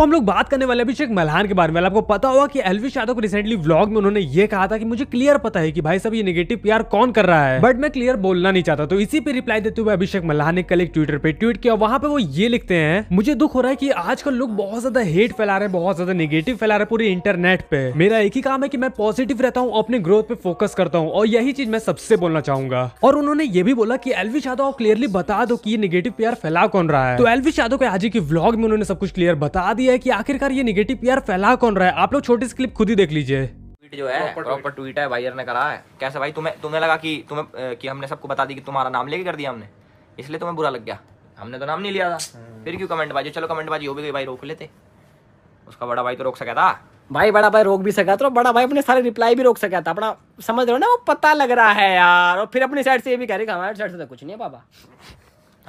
तो हम लोग बात करने वाले अभिषेक मल्हान के बारे में आपको पता होगा कि एलविश यादव को रिसेंटली व्लॉग में उन्होंने ये कहा था कि मुझे क्लियर पता है कि भाई सब ये नेगेटिव प्यार कौन कर रहा है बट मैं क्लियर बोलना नहीं चाहता तो इसी पे रिप्लाई देते हुए अभिषेक मल्हान ने कल एक ट्विटर पे ट्वीट किया वहां पे वो ये लिखते हैं मुझे दुख हो रहा है की आजकल लोग बहुत ज्यादा हेट फैला रहे हैं बहुत ज्यादा निगेटिव फैला रहे पूरे इंटरनेट पे मेरा एक ही काम है की मैं पॉजिटिव रहता हूँ अपने ग्रोथ पे फोकस करता हूँ और यही चीज मैं सबसे बोलना चाहूंगा और उन्होंने ये भी बोला की एलविश यादव क्लियरली बता दो की निगेटिव प्यार फैला कौन रहा है तो एलविश यादव के आज के व्लॉग में उन्होंने सब कुछ क्लियर बता दिया है कि आखिरकार ये निगेटिव पीआर फैला कौन रहा है आप लोग छोटी सी क्लिप खुद ही देख लीजिए जो है प्रॉपर ट्वीट है भाईयर ने करा है कैसे भाई तुम्हें तुम्हें लगा कि तुम्हें कि हमने सबको बता दी कि तुम्हारा नाम लेके कर दिया हमने इसलिए तुम्हें बुरा लग गया हमने तो नाम नहीं लिया था हम्म। फिर क्यों कमेंट बाजी चलो कमेंट बाजी हो भी गई तो भाई रोक लेते उसका बड़ा भाई तो रोक सका था भाई बड़ा भाई रोक भी सका था बड़ा भाई अपने सारे रिप्लाई भी रोक सका था अपना समझ रहे हो ना वो पता लग रहा है यार और फिर अपनी साइड से ये भी कह रहे हमारे साइड से तो कुछ नहीं है बाबा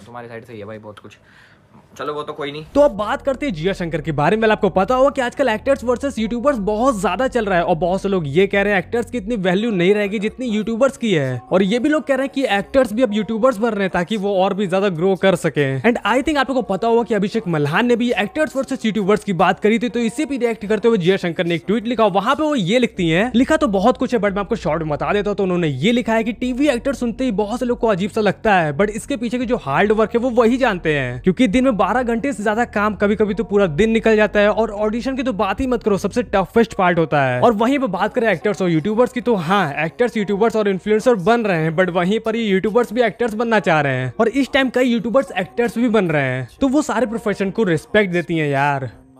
तुम्हारी साइड से ये भाई बहुत कुछ चलो वो तो कोई नहीं तो अब बात करते हैं जिया शंकर के बारे में आपको पता होगा कि आजकल एक्टर्स वर्सेस यूट्यूबर्स बहुत ज्यादा चल रहा है और बहुत से लोग ये कह रहे हैं एक्टर्स की इतनी वैल्यू नहीं रहेगी जितनी यूट्यूबर्स की है और ये भी लोग कह रहे हैं कि एक्टर्स भी अब यूट्यूबर्स बन रहे हैं ताकि वो और भी ज्यादा ग्रो कर सके एंड आई थिंक आपको पता होगा की अभिषेक मल्हान ने भी एक्टर्स वर्सेस यूट्यूबर्स की बात करी थी तो इसी भी रिएक्ट करते हुए जिया शंकर ने एक ट्वीट लिखा वहां पे वो ये लिखती है लिखा तो बहुत कुछ है बट मैं आपको शॉर्ट बता देता हूँ तो उन्होंने ये लिखा है की टीवी एक्टर सुनते ही बहुत से लोग को अजीब सा लगता है बट इसके पीछे की जो हार्ड वर्क है वो वही जानते हैं क्योंकि दिन में बारह घंटे से ज्यादा काम कभी कभी तो पूरा दिन निकल जाता है और ऑडिशन की तो बात ही मत करो सबसे टफेस्ट पार्ट होता है और वहीं पर बात करें एक्टर्स और यूट्यूबर्स की तो हाँ एक्टर्स यूट्यूबर्स और इन्फ्लुएंसर बन रहे हैं बट वहीं पर ही यूट्यूबर्स भी एक्टर्स बनना चाह रहे हैं और इस टाइम कई यूट्यूबर्स एक्टर्स भी बन रहे हैं तो वो सारे प्रोफेशन को रिस्पेक्ट देती है यार